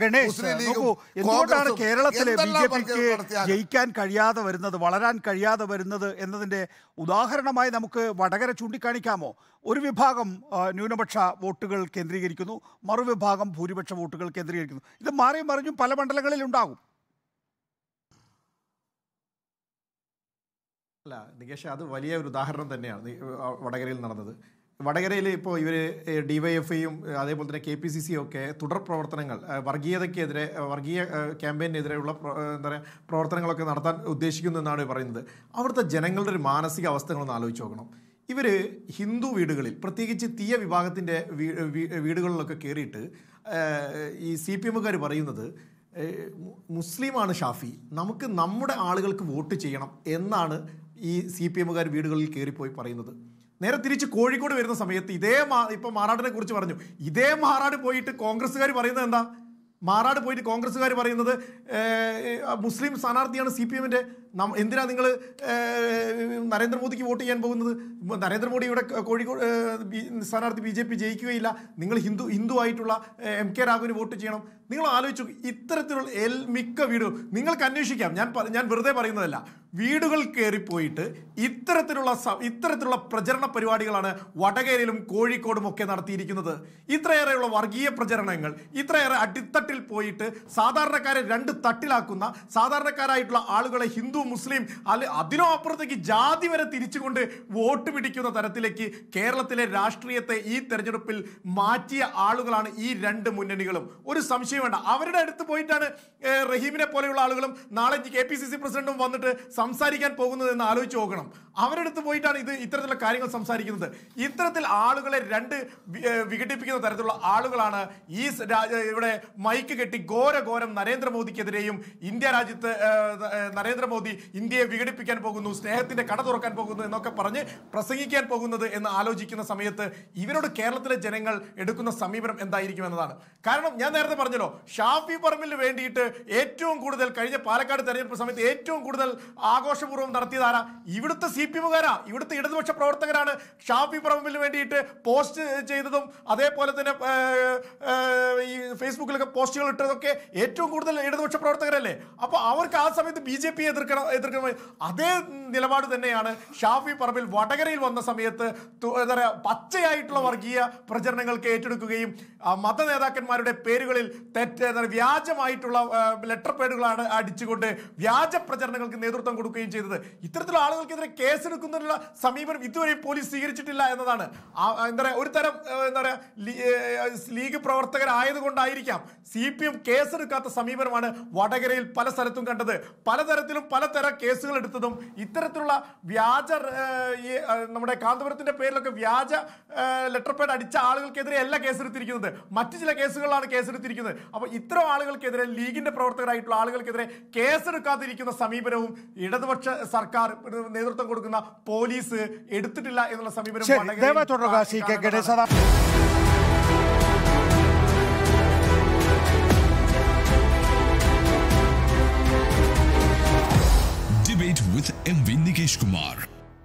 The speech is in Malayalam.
ഗണേഷ് നോക്കൂ എന്തുകൊണ്ടാണ് കേരളത്തിലെ ബി ജെ പിക്ക് ജയിക്കാൻ കഴിയാതെ വരുന്നത് വളരാൻ കഴിയാതെ വരുന്നത് എന്നതിന്റെ ഉദാഹരണമായി നമുക്ക് വടകര ചൂണ്ടിക്കാണിക്കാമോ ഒരു വിഭാഗം ന്യൂനപക്ഷ വോട്ടുകൾ കേന്ദ്രീകരിക്കുന്നു മറുവിഭാഗം ഭൂരിപക്ഷ വോട്ടുകൾ കേന്ദ്രീകരിക്കുന്നു ഇത് മാറി മറിഞ്ഞും പല മണ്ഡലങ്ങളിൽ ഉണ്ടാകും അല്ല നികേഷ് അത് വലിയ ഒരു ഉദാഹരണം തന്നെയാണ് വടകരയിൽ നടന്നത് വടകരയിൽ ഇപ്പോൾ ഇവർ ഡിവൈഎഫ്ഐയും അതേപോലെ തന്നെ കെ പി സി സിയും ഒക്കെ തുടർ പ്രവർത്തനങ്ങൾ വർഗീയതയ്ക്കെതിരെ വർഗീയ ക്യാമ്പയിനെതിരെയുള്ള എന്താ പറയുക പ്രവർത്തനങ്ങളൊക്കെ നടത്താൻ ഉദ്ദേശിക്കുന്നു എന്നാണ് പറയുന്നത് അവിടുത്തെ ജനങ്ങളുടെ ഒരു മാനസിക അവസ്ഥകളൊന്ന് ആലോചിച്ച് നോക്കണം ഇവർ ഹിന്ദു വീടുകളിൽ പ്രത്യേകിച്ച് തീയ വിഭാഗത്തിൻ്റെ വീടുകളിലൊക്കെ കയറിയിട്ട് ഈ സി പി എമ്മുകാർ പറയുന്നത് മുസ്ലിമാണ് ഷാഫി നമുക്ക് നമ്മുടെ ആളുകൾക്ക് വോട്ട് ചെയ്യണം എന്നാണ് ഈ സി പി എമ്മുകാർ വീടുകളിൽ കയറിപ്പോയി പറയുന്നത് നേരെ തിരിച്ച് കോഴിക്കോട് വരുന്ന സമയത്ത് ഇതേ മാ ഇപ്പം മാറാടിനെ കുറിച്ച് പറഞ്ഞു ഇതേ മാറാട് പോയിട്ട് കോൺഗ്രസ്സുകാർ പറയുന്നത് എന്താ മാറാട് പോയിട്ട് കോൺഗ്രസ്സുകാർ പറയുന്നത് മുസ്ലിം സ്ഥാനാർത്ഥിയാണ് സി പി എമ്മിൻ്റെ എന്തിനാ നിങ്ങൾ നരേന്ദ്രമോദിക്ക് വോട്ട് ചെയ്യാൻ പോകുന്നത് ഇവിടെ കോഴിക്കോട് സ്ഥാനാർത്ഥി ബി ജെ പി ജയിക്കുകയില്ല നിങ്ങൾ ഹിന്ദു ഹിന്ദു ആയിട്ടുള്ള എം കെ രാഘുവിന് വോട്ട് ചെയ്യണം നിങ്ങൾ ആലോചിച്ചു ഇത്തരത്തിലുള്ള എൽ മിക്ക വീടുകൾ നിങ്ങൾക്ക് അന്വേഷിക്കാം ഞാൻ ഞാൻ വെറുതെ പറയുന്നതല്ല വീടുകൾ കയറിപ്പോയിട്ട് ഇത്തരത്തിലുള്ള ഇത്തരത്തിലുള്ള പ്രചരണ പരിപാടികളാണ് വടകരയിലും കോഴിക്കോടും ഒക്കെ നടത്തിയിരിക്കുന്നത് ഇത്രയേറെയുള്ള വർഗീയ പ്രചരണങ്ങൾ ഇത്രയേറെ അടിത്തട്ടിൽ പോയിട്ട് സാധാരണക്കാരെ രണ്ട് തട്ടിലാക്കുന്ന സാധാരണക്കാരായിട്ടുള്ള ആളുകളെ ഹിന്ദു മുസ്ലിം അല്ലെ അതിനോ അപ്പുറത്തേക്ക് ജാതി വരെ തിരിച്ചുകൊണ്ട് വോട്ട് പിടിക്കുന്ന തരത്തിലേക്ക് കേരളത്തിലെ രാഷ്ട്രീയത്തെ ഈ തെരഞ്ഞെടുപ്പിൽ മാറ്റിയ ആളുകളാണ് ഈ രണ്ട് മുന്നണികളും ഒരു സംശയം വേണ്ട അവരുടെ അടുത്ത് പോയിട്ടാണ് റഹീമിനെ പോലെയുള്ള ആളുകളും നാളെ കെ പി സി സി പ്രസിഡന്റും വന്നിട്ട് സംസാരിക്കാൻ പോകുന്നത് എന്ന് ആലോചിച്ച് നോക്കണം അവരുടെ അടുത്ത് പോയിട്ടാണ് ഇത് ഇത്തരത്തിലുള്ള കാര്യങ്ങൾ സംസാരിക്കുന്നത് ഇത്തരത്തിൽ ആളുകളെ രണ്ട് വിഘടിപ്പിക്കുന്ന തരത്തിലുള്ള ആളുകളാണ് ഈ ഇവിടെ മൈക്ക് കെട്ടി ഘോര ഘോരം നരേന്ദ്രമോദിക്കെതിരെയും ഇന്ത്യ രാജ്യത്ത് നരേന്ദ്രമോദി ഇന്ത്യയെ വിഘടിപ്പിക്കാൻ പോകുന്നു സ്നേഹത്തിന്റെ കട തുറക്കാൻ പോകുന്നു എന്നൊക്കെ പറഞ്ഞ് പ്രസംഗിക്കാൻ പോകുന്നത് എന്ന് ആലോചിക്കുന്ന സമയത്ത് ഇവരോട് കേരളത്തിലെ ജനങ്ങൾ എടുക്കുന്ന സമീപനം എന്തായിരിക്കും എന്നതാണ് കാരണം ഞാൻ നേരത്തെ പറഞ്ഞല്ലോ ഷാഫി പറമ്പിൽ വേണ്ടിയിട്ട് ഏറ്റവും കൂടുതൽ കഴിഞ്ഞ പാലക്കാട് തെരഞ്ഞെടുപ്പ് സമയത്ത് ഏറ്റവും കൂടുതൽ ആഘോഷപൂർവ്വം നടത്തിയതാരാ ഇവിടുത്തെ സി പി എമ്മുകാരാ ഇവിടുത്തെ ഇടതുപക്ഷ പ്രവർത്തകരാണ് ഷാഫി പറമ്പിൽ വേണ്ടിയിട്ട് പോസ്റ്റ് ചെയ്തതും അതേപോലെ തന്നെ ഈ ഫേസ്ബുക്കിലൊക്കെ പോസ്റ്റുകൾ ഇട്ടതൊക്കെ ഏറ്റവും കൂടുതൽ ഇടതുപക്ഷ പ്രവർത്തകരല്ലേ അപ്പോൾ അവർക്ക് ആ സമയത്ത് ബി ജെ പി എതിർക്കണം എതിർക്കണം അതേ നിലപാട് തന്നെയാണ് ഷാഫി പറമ്പിൽ വടകരയിൽ വന്ന സമയത്ത് എന്താ പറയുക പച്ചയായിട്ടുള്ള വർഗീയ പ്രചരണങ്ങൾക്ക് ഏറ്റെടുക്കുകയും മത നേതാക്കന്മാരുടെ പേരുകളിൽ തെറ്റ് വ്യാജമായിട്ടുള്ള ലെറ്റർ പേഡുകളാണ് അടിച്ചുകൊണ്ട് വ്യാജ പ്രചരണങ്ങൾക്ക് നേതൃത്വം കൊടുക്കുകയും ചെയ്തത് ഇത്തരത്തിലുള്ള ആളുകൾക്കെതിരെ കേസെടുക്കുന്നതിനുള്ള സമീപനം ഇതുവരെ പോലീസ് സ്വീകരിച്ചിട്ടില്ല എന്നതാണ് എന്താ പറയുക ഒരു തരം എന്താ പറയുക ലീഗ് പ്രവർത്തകരായതുകൊണ്ടായിരിക്കാം സി പി എം കേസെടുക്കാത്ത സമീപനമാണ് വടകരയിൽ പല സ്ഥലത്തും കണ്ടത് പലതരത്തിലും പലതരം കേസുകൾ എടുത്തതും ഇത്തരത്തിലുള്ള വ്യാജ നമ്മുടെ കാന്തപുരത്തിന്റെ പേരിലൊക്കെ വ്യാജ ലെറ്റർ പേഡ് അടിച്ച ആളുകൾക്കെതിരെ അല്ല കേസെടുത്തിരിക്കുന്നത് മറ്റു ചില കേസുകളിലാണ് കേസെടുത്തിരിക്കുന്നത് അപ്പോൾ ഇത്തരം ആളുകൾക്കെതിരെ ലീഗിന്റെ പ്രവർത്തകരായിട്ടുള്ള ആളുകൾക്കെതിരെ കേസെടുക്കാതിരിക്കുന്ന സമീപനവും ഇടതുപക്ഷ സർക്കാർ നേതൃത്വം കൊടുക്കുന്ന പോലീസ് എടുത്തിട്ടില്ല എന്നുള്ള സമീപനം